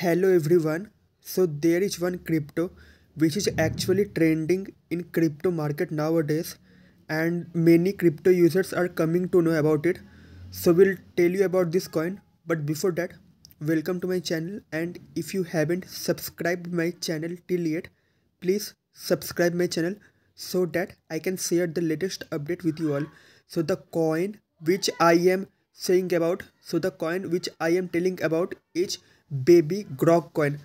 hello everyone so there is one crypto which is actually trending in crypto market nowadays and many crypto users are coming to know about it so we'll tell you about this coin but before that welcome to my channel and if you haven't subscribed my channel till yet please subscribe my channel so that i can share the latest update with you all so the coin which i am saying about so the coin which i am telling about is baby grog coin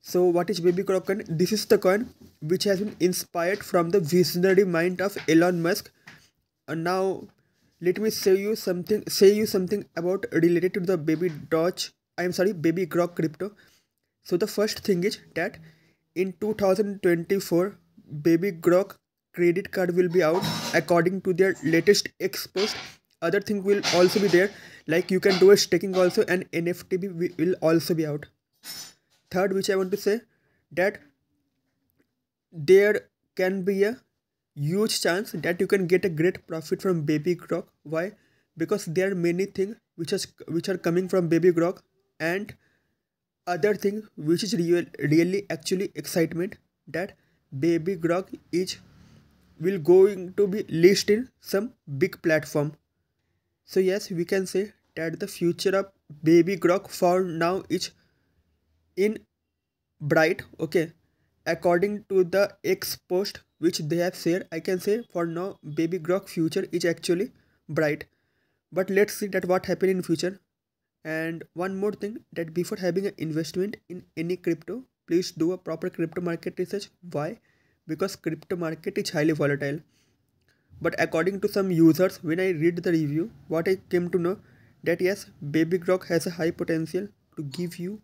so what is baby grog coin this is the coin which has been inspired from the visionary mind of elon musk and now let me say you something say you something about related to the baby dodge i am sorry baby grog crypto so the first thing is that in 2024 baby grog credit card will be out according to their latest expose other thing will also be there like you can do a staking also and nft will also be out third which i want to say that there can be a huge chance that you can get a great profit from baby grog why because there are many things which is which are coming from baby grog and other thing which is real really actually excitement that baby grog is will going to be listed in some big platform so yes, we can say that the future of baby grok for now is in bright okay according to the x post which they have shared i can say for now baby grok future is actually bright but let's see that what happen in future and one more thing that before having an investment in any crypto please do a proper crypto market research why because crypto market is highly volatile but according to some users, when I read the review, what I came to know that yes, Baby Grok has a high potential to give you